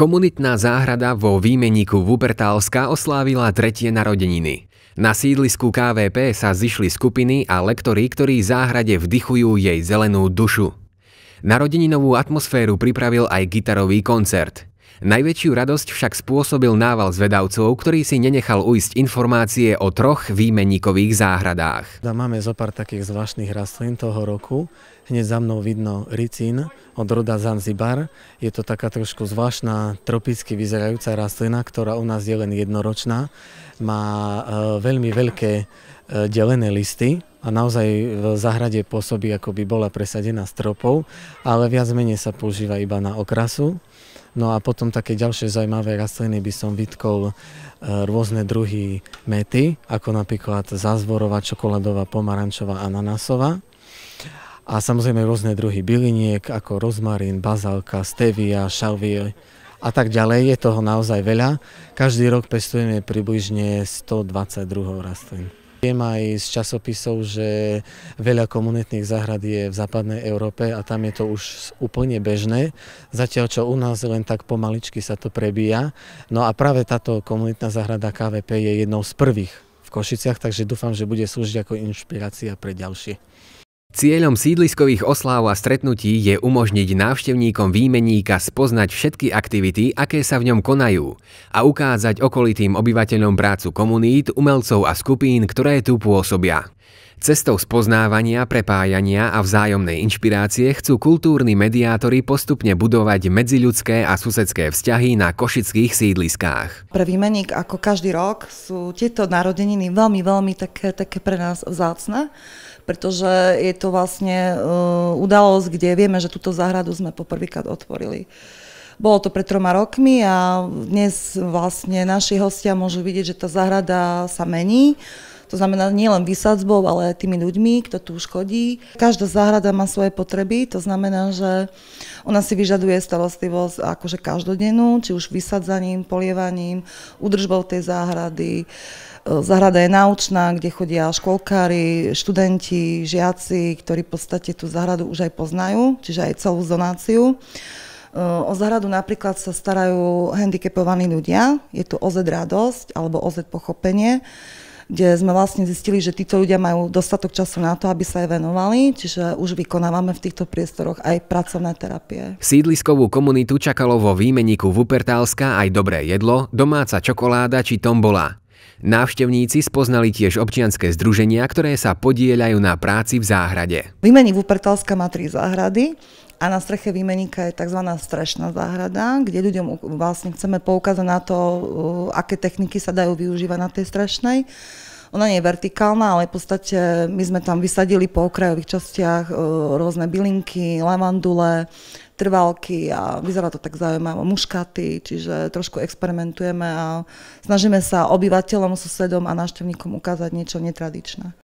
Komunitná záhrada vo výmeníku Vubertálska oslávila tretie narodeniny. Na sídlisku KVP sa zišli skupiny a lektory, ktorí záhrade vdychujú jej zelenú dušu. Narodeninovú atmosféru pripravil aj gitarový koncert – Najväčšiu radosť však spôsobil nával zvedavcov, ktorý si nenechal uísť informácie o troch výmenníkových záhradách. Máme zo pár takých zvláštnych rastlín toho roku. Hneď za mnou vidno ricín od roda Zanzibar. Je to taká trošku zvláštna, tropicky vyzerajúca rastlina, ktorá u nás je len jednoročná. Má e, veľmi veľké e, delené listy, a naozaj v záhrade pôsobí, ako by bola presadená stropou, ale viac menej sa používa iba na okrasu. No a potom také ďalšie zaujímavé rastliny by som vytkol e, rôzne druhy mety, ako napríklad zázvorová, čokoládová, pomarančová, ananásová. A samozrejme rôzne druhy byliniek, ako rozmarín, bazálka, stevia, šalvier a tak ďalej. Je toho naozaj veľa. Každý rok pestujeme približne 122 rastlín. Viem aj z časopisov, že veľa komunitných záhrad je v západnej Európe a tam je to už úplne bežné, zatiaľ čo u nás len tak pomaličky sa to prebíja. No a práve táto komunitná záhrada KVP je jednou z prvých v Košiciach, takže dúfam, že bude slúžiť ako inšpirácia pre ďalšie. Cieľom sídliskových osláv a stretnutí je umožniť návštevníkom výmeníka spoznať všetky aktivity, aké sa v ňom konajú a ukázať okolitým obyvateľom prácu komunít, umelcov a skupín, ktoré tu pôsobia. Cestou spoznávania, prepájania a vzájomnej inšpirácie chcú kultúrni mediátori postupne budovať medziľudské a susedské vzťahy na košických sídliskách. Pre výmeník ako každý rok sú tieto narodeniny veľmi, veľmi také, také pre nás vzácne, pretože je to vlastne uh, udalosť, kde vieme, že túto záhradu sme poprvýkrát otvorili. Bolo to pred troma rokmi a dnes vlastne naši hostia môžu vidieť, že tá záhrada sa mení to znamená nielen vysadzbou, ale tými ľuďmi, kto tu škodí. Každá záhrada má svoje potreby, to znamená, že ona si vyžaduje starostlivosť akože každodennú, či už vysadzaním, polievaním, udržbou tej záhrady. E, záhrada je naučná, kde chodia školkári, študenti, žiaci, ktorí v podstate tú záhradu už aj poznajú, čiže aj celú zonáciu. E, o záhradu napríklad sa starajú handicapovaní ľudia, je tu OZ radosť alebo OZ pochopenie kde sme vlastne zistili, že títo ľudia majú dostatok času na to, aby sa aj venovali, čiže už vykonávame v týchto priestoroch aj pracovné terapie. Sídliskovú komunitu čakalo vo výmeníku Vupertálska aj dobré jedlo, domáca čokoláda či tombola. Návštevníci spoznali tiež občianské združenia, ktoré sa podieľajú na práci v záhrade. Výmení Vupertalska má tri záhrady a na streche výmeníka je tzv. strešná záhrada, kde ľuďom vlastne chceme poukázať na to, uh, aké techniky sa dajú využívať na tej strešnej. Ona nie je vertikálna, ale v podstate my sme tam vysadili po okrajových častiach uh, rôzne bylinky, lavandule, trvalky a vyzerá to tak zaujímavé, muškaty, čiže trošku experimentujeme a snažíme sa obyvateľom, susedom a návštevníkom ukázať niečo netradičné.